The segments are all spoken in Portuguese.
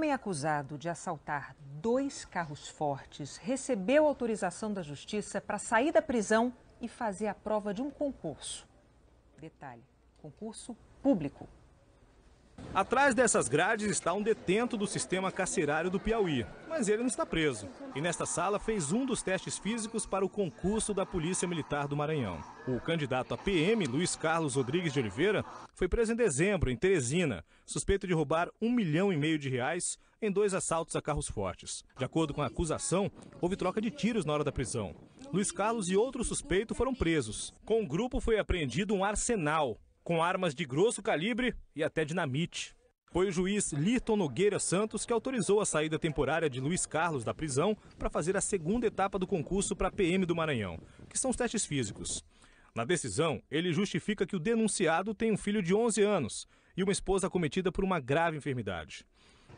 homem acusado de assaltar dois carros fortes recebeu autorização da justiça para sair da prisão e fazer a prova de um concurso. Detalhe: concurso público. Atrás dessas grades está um detento do sistema carcerário do Piauí, mas ele não está preso. E nesta sala fez um dos testes físicos para o concurso da Polícia Militar do Maranhão. O candidato a PM, Luiz Carlos Rodrigues de Oliveira, foi preso em dezembro, em Teresina, suspeito de roubar um milhão e meio de reais em dois assaltos a carros fortes. De acordo com a acusação, houve troca de tiros na hora da prisão. Luiz Carlos e outro suspeito foram presos. Com o grupo foi apreendido um arsenal com armas de grosso calibre e até dinamite. Foi o juiz Lirton Nogueira Santos que autorizou a saída temporária de Luiz Carlos da prisão para fazer a segunda etapa do concurso para a PM do Maranhão, que são os testes físicos. Na decisão, ele justifica que o denunciado tem um filho de 11 anos e uma esposa acometida por uma grave enfermidade.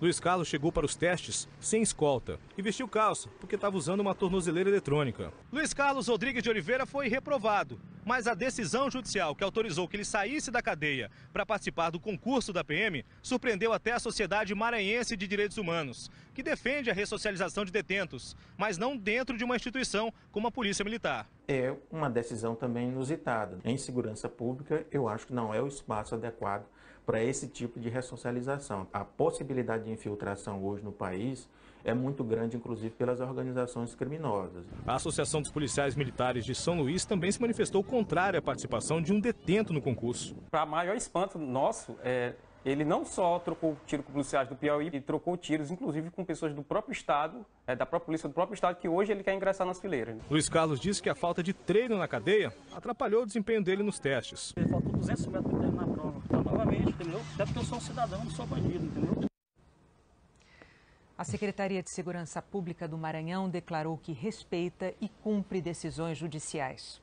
Luiz Carlos chegou para os testes sem escolta e vestiu calça porque estava usando uma tornozeleira eletrônica. Luiz Carlos Rodrigues de Oliveira foi reprovado mas a decisão judicial que autorizou que ele saísse da cadeia para participar do concurso da PM surpreendeu até a Sociedade Maranhense de Direitos Humanos que defende a ressocialização de detentos, mas não dentro de uma instituição como a Polícia Militar. É uma decisão também inusitada. Em segurança pública, eu acho que não é o espaço adequado para esse tipo de ressocialização. A possibilidade de infiltração hoje no país é muito grande, inclusive pelas organizações criminosas. A Associação dos Policiais Militares de São Luís também se manifestou contrária à participação de um detento no concurso. Para maior espanto nosso, é, ele não só trocou tiro com policiais do Piauí, ele trocou tiros, inclusive, com pessoas do próprio Estado, é, da própria polícia do próprio Estado, que hoje ele quer ingressar nas fileiras. Né? Luiz Carlos disse que a falta de treino na cadeia atrapalhou o desempenho dele nos testes. Ele faltou 200 metros de terminar prova. Então, novamente, entendeu? Até porque eu sou um cidadão, não sou bandido, entendeu? A Secretaria de Segurança Pública do Maranhão declarou que respeita e cumpre decisões judiciais.